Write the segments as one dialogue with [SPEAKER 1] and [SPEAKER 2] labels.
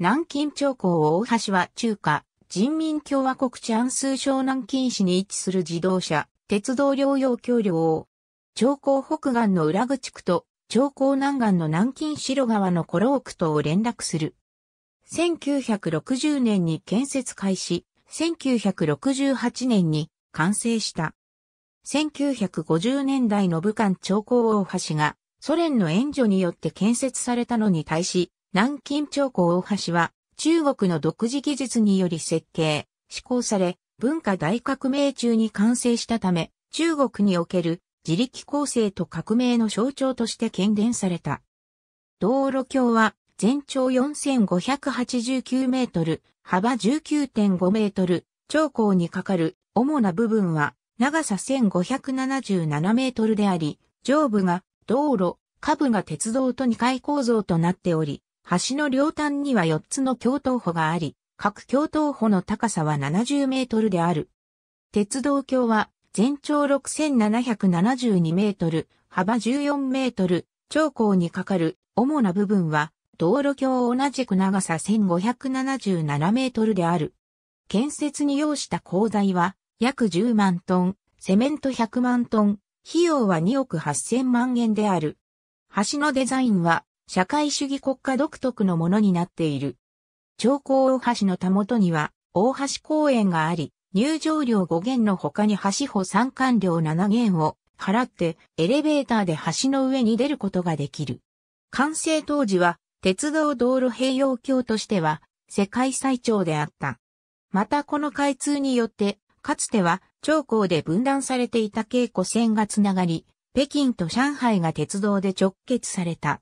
[SPEAKER 1] 南京長江大橋は中華、人民共和国治安ス省南京市に位置する自動車、鉄道療養橋梁。長江北岸の裏口区と、長江南岸の南京白川のコロークとを連絡する。1960年に建設開始、1968年に完成した。1950年代の武漢長江大橋がソ連の援助によって建設されたのに対し、南京長江大橋は、中国の独自技術により設計、施行され、文化大革命中に完成したため、中国における自力構成と革命の象徴として喧伝された。道路橋は全長4589メートル、幅19.5メートル、長江に架かる主な部分は長さ1577メートルであり、上部が道路、下部が鉄道と2階構造となっており、橋の両端には4つの橋頭歩があり、各橋頭歩の高さは70メートルである。鉄道橋は全長6772メートル、幅14メートル、長高にかかる主な部分は道路橋同じく長さ1577メートルである。建設に要した鋼材は約10万トン、セメント100万トン、費用は2億8000万円である。橋のデザインは社会主義国家独特のものになっている。長江大橋のたもとには、大橋公園があり、入場料5元の他に橋歩参観料7元を払ってエレベーターで橋の上に出ることができる。完成当時は鉄道道路併用橋としては世界最長であった。またこの開通によってかつては長江で分断されていた京古線がつながり、北京と上海が鉄道で直結された。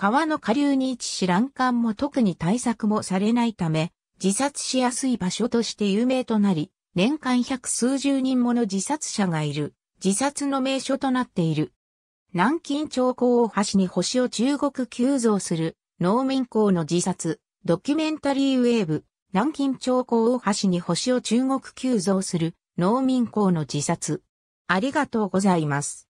[SPEAKER 1] 川の下流に位置し欄干も特に対策もされないため、自殺しやすい場所として有名となり、年間百数十人もの自殺者がいる、自殺の名所となっている。南京町港を橋に星を中国急増する、農民校の自殺、ドキュメンタリーウェーブ、南京町港を橋に星を中国急増する、農民校の自殺。ありがとうございます。